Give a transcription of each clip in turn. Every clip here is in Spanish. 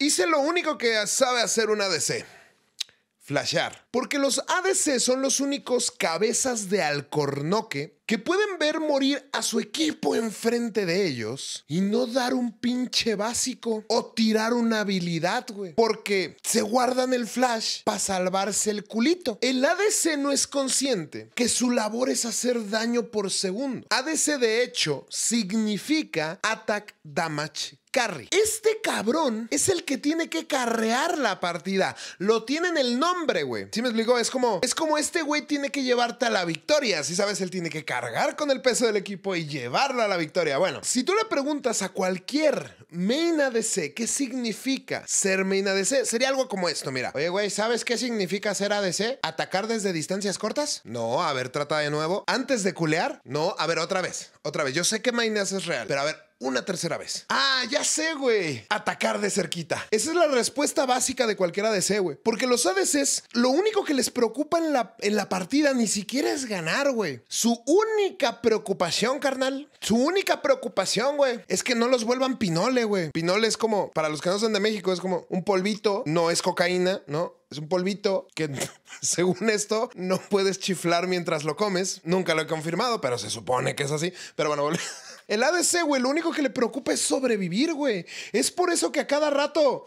Hice lo único que sabe hacer un ADC. Flashar. Porque los ADC son los únicos cabezas de alcornoque que pueden ver morir a su equipo enfrente de ellos y no dar un pinche básico o tirar una habilidad, güey. Porque se guardan el flash para salvarse el culito. El ADC no es consciente que su labor es hacer daño por segundo. ADC de hecho significa attack damage este cabrón es el que tiene que carrear la partida. Lo tienen el nombre, güey. Si me explico? Es como, es como este güey tiene que llevarte a la victoria. Si sabes, él tiene que cargar con el peso del equipo y llevarla a la victoria. Bueno, si tú le preguntas a cualquier main ADC qué significa ser main ADC, sería algo como esto, mira. Oye, güey, ¿sabes qué significa ser ADC? ¿Atacar desde distancias cortas? No, a ver, trata de nuevo. ¿Antes de culear? No, a ver, otra vez, otra vez. Yo sé que main es real, pero a ver, una tercera vez. Ah, ya sé, güey. Atacar de cerquita. Esa es la respuesta básica de cualquier ADC, güey. Porque los ADCs, lo único que les preocupa en la, en la partida ni siquiera es ganar, güey. Su única preocupación, carnal, su única preocupación, güey, es que no los vuelvan pinole, güey. Pinole es como, para los que no son de México, es como un polvito, no es cocaína, ¿no? es un polvito que, según esto, no puedes chiflar mientras lo comes. Nunca lo he confirmado, pero se supone que es así. Pero bueno, El ADC, güey, lo único que le preocupa es sobrevivir, güey. Es por eso que a cada rato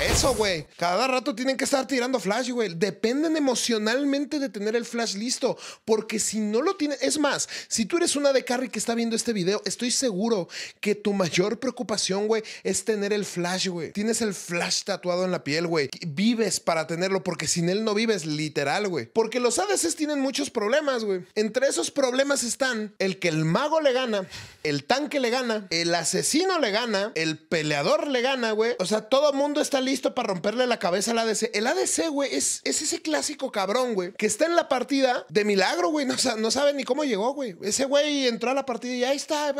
eso, güey. Cada rato tienen que estar tirando flash, güey. Dependen emocionalmente de tener el flash listo. Porque si no lo tienes. Es más, si tú eres una de carry que está viendo este video, estoy seguro que tu mayor preocupación, güey, es tener el flash, güey. Tienes el flash tatuado en la piel, güey. Vives para tenerlo, porque sin él no vives, literal, güey. Porque los ADCs tienen muchos problemas, güey. Entre esos problemas están el que el mago le gana, el tanque le gana, el asesino le gana, el peleador le gana, güey. O sea, todo mundo está listo para romperle la cabeza al ADC. El ADC, güey, es, es ese clásico cabrón, güey, que está en la partida de milagro, güey. No, sabe ni cómo llegó, güey. Ese güey entró a la partida y ahí está.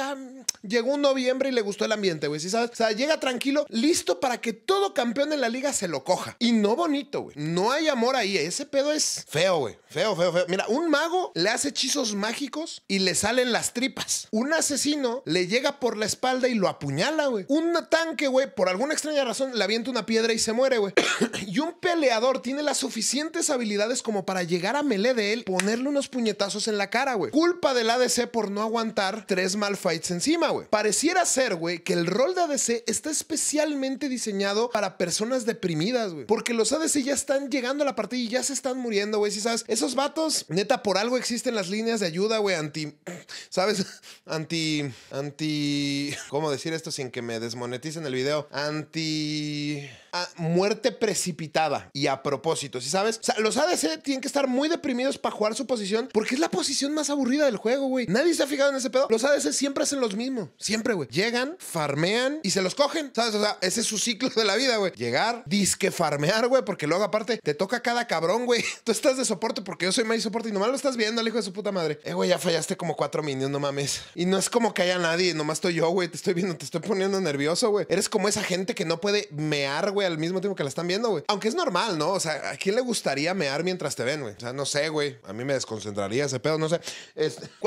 Llegó un noviembre y le gustó el ambiente, güey. ¿Sí sabes? O sea, llega tranquilo, listo para que todo campeón de la liga se lo coja. Y no bonito, güey. No hay amor ahí. Ese pedo es feo, güey. Feo, feo, feo. Mira, un mago le hace hechizos mágicos y le salen las tripas. Un asesino le llega por la espalda y lo apuñala, güey. Un tanque, güey, por alguna extraña razón, le avienta una piedra y se muere, güey. y un peleador tiene las suficientes habilidades como para llegar a melee de él, ponerle unos puñetazos en la cara, güey. Culpa del ADC por no aguantar tres malfights encima, güey. Pareciera ser, güey, que el rol de ADC está especialmente diseñado para personas deprimidas, güey. Porque los ADC ya están llegando a la partida y ya se están muriendo, güey. Si sabes, esos vatos, neta, por algo existen las líneas de ayuda, güey, anti. ¿Sabes? Anti. Anti. ¿Cómo decir esto sin que me desmoneticen el video? Anti. Bye. a muerte precipitada y a propósito, ¿sí sabes? O sea, los ADC tienen que estar muy deprimidos para jugar su posición porque es la posición más aburrida del juego, güey. Nadie se ha fijado en ese pedo. Los ADC siempre hacen los mismos. Siempre, güey. Llegan, farmean y se los cogen, ¿sabes? O sea, ese es su ciclo de la vida, güey. Llegar, disque farmear, güey, porque luego aparte te toca cada cabrón, güey. Tú estás de soporte porque yo soy de soporte y nomás lo estás viendo al hijo de su puta madre. Eh, güey, ya fallaste como cuatro minions, no mames. Y no es como que haya nadie, nomás estoy yo, güey. Te estoy viendo, te estoy poniendo nervioso, güey. Eres como esa gente que no puede mear, güey al mismo tiempo que la están viendo, güey. Aunque es normal, ¿no? O sea, ¿a quién le gustaría mear mientras te ven, güey? O sea, no sé, güey. A mí me desconcentraría ese pedo, no sé. Este,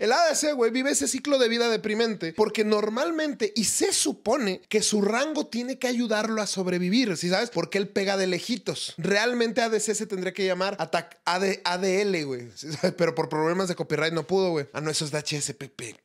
El ADC, güey, vive ese ciclo de vida deprimente porque normalmente y se supone que su rango tiene que ayudarlo a sobrevivir, ¿sí sabes? Porque él pega de lejitos. Realmente ADC se tendría que llamar ADL, güey. Pero por problemas de copyright no pudo, güey. Ah, no, eso es de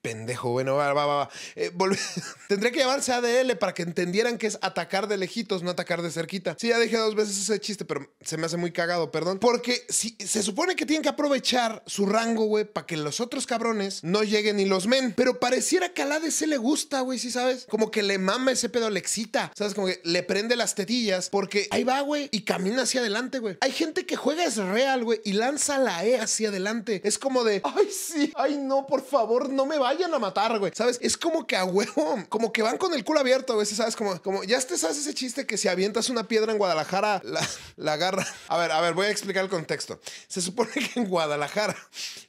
pendejo. Bueno, va, va, va. va. Eh, tendría que llamarse ADL para que entendieran que es atacar de lejitos, no atacar de cerquita. Sí, ya dije dos veces ese chiste, pero se me hace muy cagado, perdón. Porque si, se supone que tienen que aprovechar su rango, güey, para que los otros cabrones no lleguen ni los men. Pero pareciera que a la se le gusta, güey, ¿sí sabes? Como que le mama ese pedo, le excita, ¿sabes? Como que le prende las tetillas porque ahí va, güey, y camina hacia adelante, güey. Hay gente que juega es real, güey, y lanza la E hacia adelante. Es como de, ay, sí, ay, no, por favor, no me vayan a matar, güey, ¿sabes? Es como que a huevo, como que van con el culo abierto, güey, veces, ¿sabes? Como, como, ya te sabes ese chiste que si avientas una piedra en Guadalajara, la, la agarra. A ver, a ver, voy a explicar el contexto. Se supone que en Guadalajara,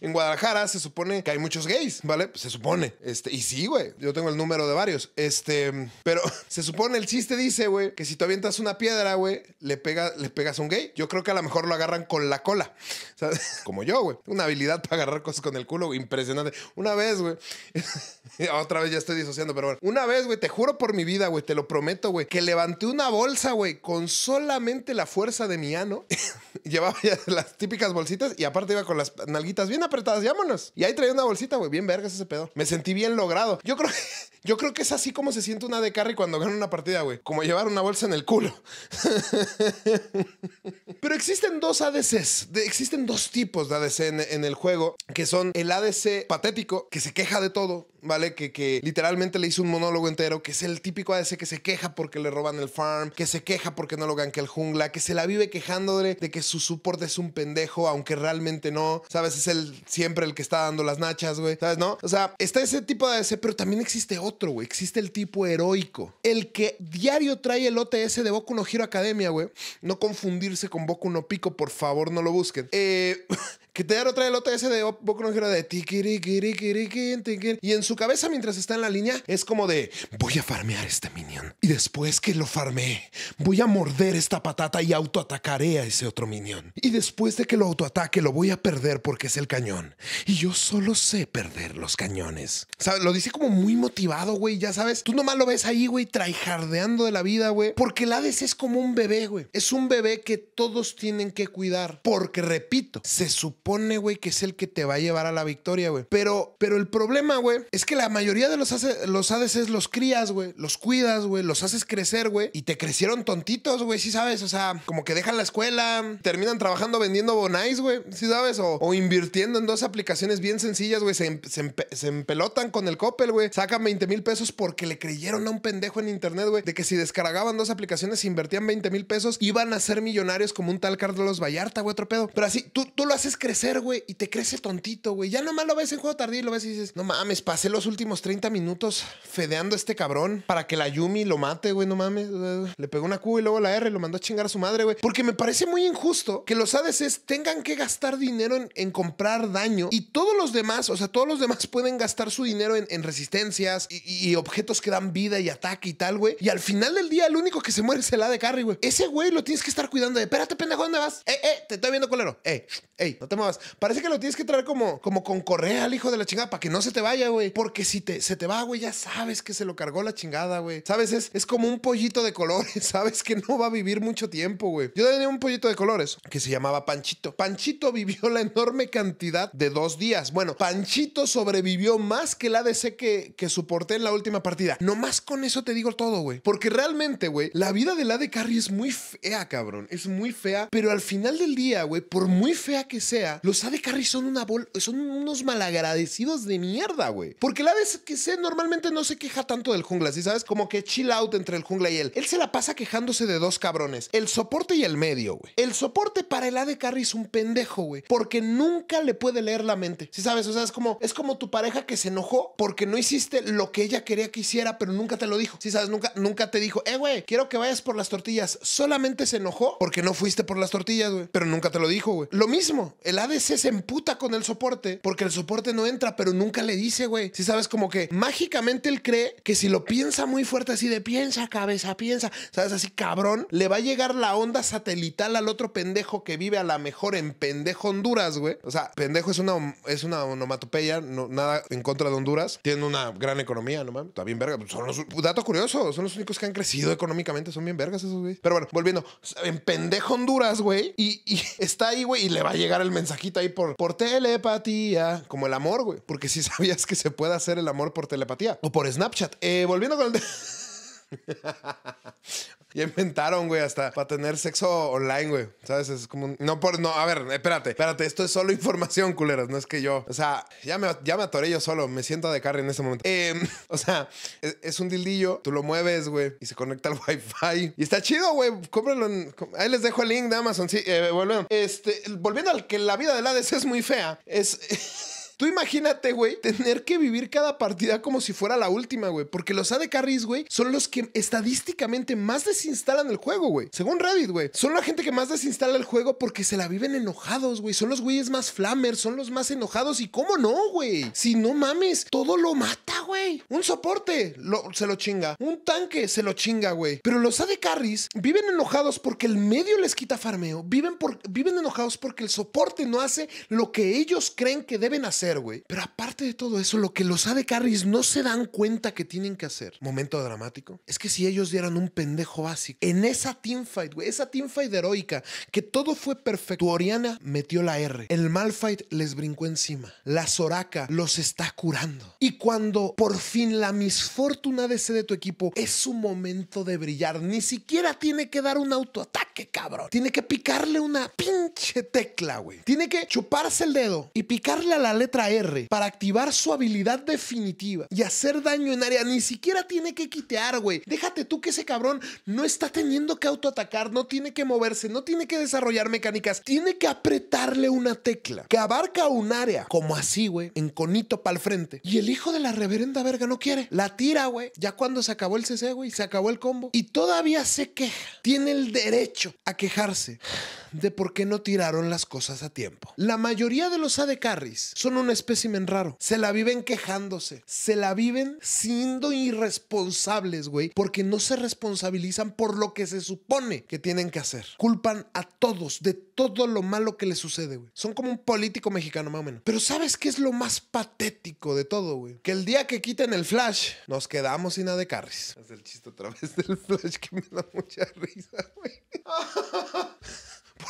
en Guadalajara se supone que hay muchos gays, ¿vale? Pues, se supone. Este, y sí, güey. Yo tengo el número de varios. Este, pero se supone, el chiste dice, güey, que si tú avientas una piedra, güey, le, pega, le pegas a un gay. Yo creo que a lo mejor lo agarran con la cola. O como yo, güey. Una habilidad para agarrar cosas con el culo, Impresionante. Una vez, güey. Otra vez ya estoy disociando, pero bueno. Una vez, güey, te juro por mi vida, güey, te lo prometo, güey, que levanté una bolsa, güey, con solamente la fuerza de mi ano. llevaba las típicas bolsitas y aparte iba con las nalguitas bien apretadas, vámonos. Y ahí traía una bolsita, güey, bien vergas ese pedo. Me sentí bien logrado. Yo creo que, yo creo que es así como se siente una de carry cuando gana una partida, güey. Como llevar una bolsa en el culo. Pero existen dos ADCs, existen dos tipos de ADC en, el juego, que son el ADC patético, que se queja de todo, ¿vale? Que, literalmente le hizo un monólogo entero, que es el típico ADC que se queja porque le roban el farm, que se queja porque no lo ganque el jungla, que se la vive quejándole de que su soporte es un pendejo, aunque realmente no. ¿Sabes? Es el siempre el que está dando las nachas, güey. ¿Sabes? ¿No? O sea, está ese tipo de ADC, pero también existe otro, güey. Existe el tipo heroico. El que diario trae el OTS de Boku no Hero Academia, güey. No confundirse con Boku no Pico, por favor, no lo busquen. Eh. Que te dar otra el OTS de oh, Boku no Hero de kiri Y en su cabeza, mientras está en la línea, es como de voy a farmear este minion. Y después que lo farme, voy a morder esta patata y autoatacaré a ese otro minion. Y después de que lo autoataque, lo voy a perder porque es el cañón. Y yo solo sé perder los cañones. Lo dice como muy motivado, güey. Ya sabes, tú nomás lo ves ahí, güey, traijardeando de la vida, güey. Porque el Hades es como un bebé, güey. Es un bebé que todos tienen que cuidar. Porque, repito, se supone pone, güey, que es el que te va a llevar a la victoria, güey. Pero, pero el problema, güey, es que la mayoría de los, hace, los ADCs los crías, güey, los cuidas, güey, los haces crecer, güey, y te crecieron tontitos, güey, sí sabes, o sea, como que dejan la escuela, terminan trabajando vendiendo bonais, güey, sí sabes, o, invirtiendo en dos aplicaciones bien sencillas, güey, se, em, se, empelotan con el Coppel, güey, sacan 20 mil pesos porque le creyeron a un pendejo en internet, güey, de que si descargaban dos aplicaciones, invertían 20 mil pesos, iban a ser millonarios como un tal Carlos Vallarta, güey, otro pedo. Pero así, tú, tú lo haces crecer Hacer, güey, y te crece tontito, güey. Ya nomás lo ves en juego tardío y lo ves y dices, no mames, pasé los últimos 30 minutos fedeando a este cabrón para que la Yumi lo mate, güey, no mames. Le pegó una Q y luego la R y lo mandó a chingar a su madre, güey. Porque me parece muy injusto que los ADCs tengan que gastar dinero en, comprar daño y todos los demás, o sea, todos los demás pueden gastar su dinero en, resistencias y, objetos que dan vida y ataque y tal, güey. Y al final del día, el único que se muere es el AD carry, güey. Ese güey lo tienes que estar cuidando de, espérate, pendejo, ¿dónde vas? Eh, eh, te estoy viendo colero. Eh, ey no te Parece que lo tienes que traer como, como con correa al hijo de la chingada para que no se te vaya, güey. Porque si te, se te va, güey, ya sabes que se lo cargó la chingada, güey. Sabes, es, como un pollito de colores. Sabes que no va a vivir mucho tiempo, güey. Yo tenía un pollito de colores que se llamaba Panchito. Panchito vivió la enorme cantidad de dos días. Bueno, Panchito sobrevivió más que la ADC que, que soporté en la última partida. Nomás con eso te digo todo, güey. Porque realmente, güey, la vida de la de Carry es muy fea, cabrón. Es muy fea. Pero al final del día, güey, por muy fea que sea, los AD Carry son una bol son unos malagradecidos de mierda, güey. Porque el vez que sé normalmente no se queja tanto del jungla, ¿sí sabes? Como que chill out entre el jungla y él. Él se la pasa quejándose de dos cabrones, el soporte y el medio, güey. El soporte para el Ade Carry es un pendejo, güey, porque nunca le puede leer la mente. ¿Sí sabes? O sea, es como es como tu pareja que se enojó porque no hiciste lo que ella quería que hiciera, pero nunca te lo dijo. ¿Sí sabes? Nunca nunca te dijo, "Eh, güey, quiero que vayas por las tortillas." Solamente se enojó porque no fuiste por las tortillas, güey, pero nunca te lo dijo, güey. Lo mismo, el el ADC se emputa con el soporte porque el soporte no entra, pero nunca le dice, güey. Si ¿Sí sabes, como que mágicamente él cree que si lo piensa muy fuerte, así de piensa, cabeza, piensa, sabes, así cabrón, le va a llegar la onda satelital al otro pendejo que vive a la mejor en pendejo Honduras, güey. O sea, pendejo es una, es una onomatopeya, nada en contra de Honduras. Tiene una gran economía, no mames. Está bien verga. Son los, dato curioso, son los únicos que han crecido económicamente, son bien vergas esos, güey. Pero bueno, volviendo, en pendejo Honduras, güey, y, y está ahí, güey, y le va a llegar el mensaje mensajita ahí por, por telepatía, como el amor, güey. Porque si sabías que se puede hacer el amor por telepatía o por Snapchat. Eh, volviendo con el... Ya inventaron, güey, hasta para tener sexo online, güey. ¿Sabes? Es como. No por. No, a ver, espérate, espérate. Esto es solo información, culeras. No es que yo. O sea, ya me, ya me atoré yo solo. Me siento de carry en este momento. Em, o sea, es, un dildillo. Tú lo mueves, güey, y se conecta al wifi. Y está chido, güey. Cómpralo. ahí les dejo el link de Amazon. Sí, eh, Este, volviendo al que la vida de la DC es muy fea, es. Tú imagínate, güey, tener que vivir cada partida como si fuera la última, güey. Porque los AD Carries, güey, son los que estadísticamente más desinstalan el juego, güey. Según Reddit, güey. Son la gente que más desinstala el juego porque se la viven enojados, güey. Son los güeyes más flammers, son los más enojados. ¿Y cómo no, güey? Si no mames, todo lo mata, güey. Un soporte se lo chinga. Un tanque se lo chinga, güey. Pero los AD Carries viven enojados porque el medio les quita farmeo. Viven, viven enojados porque el soporte no hace lo que ellos creen que deben hacer pero aparte de todo eso, lo que los sabe carries no se dan cuenta que tienen que hacer. Momento dramático. Es que si ellos dieran un pendejo básico en esa teamfight, güey, esa teamfight heroica, que todo fue perfecto. Tu Oriana metió la R. El Malfight les brincó encima. La Soraka los está curando. Y cuando por fin la misfortuna de de tu equipo es su momento de brillar. Ni siquiera tiene que dar un autoataque, cabrón. Tiene que picarle una pinche tecla, güey. Tiene que chuparse el dedo y picarle a la letra R para activar su habilidad definitiva y hacer daño en área. Ni siquiera tiene que quitear, güey. Déjate tú que ese cabrón no está teniendo que autoatacar, no tiene que moverse, no tiene que desarrollar mecánicas, tiene que apretarle una tecla que abarca un área, como así, güey, en conito para el frente. Y el hijo de la reverenda verga no quiere. La tira, güey. Ya cuando se acabó el CC, güey, se acabó el combo. Y todavía se queja. Tiene el derecho a quejarse de por qué no tiraron las cosas a tiempo. La mayoría de los AD Carris son un espécimen raro. Se la viven quejándose, se la viven siendo irresponsables, güey, porque no se responsabilizan por lo que se supone que tienen que hacer. Culpan a todos de todo lo malo que les sucede, güey. Son como un político mexicano, más o menos. Pero ¿sabes qué es lo más patético de todo, güey? Que el día que quiten el flash, nos quedamos sin AD carries. Es el chiste otra vez del flash que me da mucha risa, güey.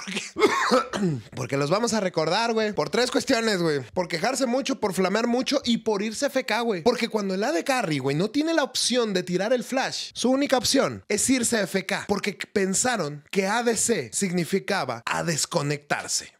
porque, los vamos a recordar, güey. Por tres cuestiones, güey. Por quejarse mucho, por flamear mucho y por irse FK, güey. Porque cuando el AD Carry, güey, no tiene la opción de tirar el flash, su única opción es irse a FK. Porque pensaron que ADC significaba a desconectarse.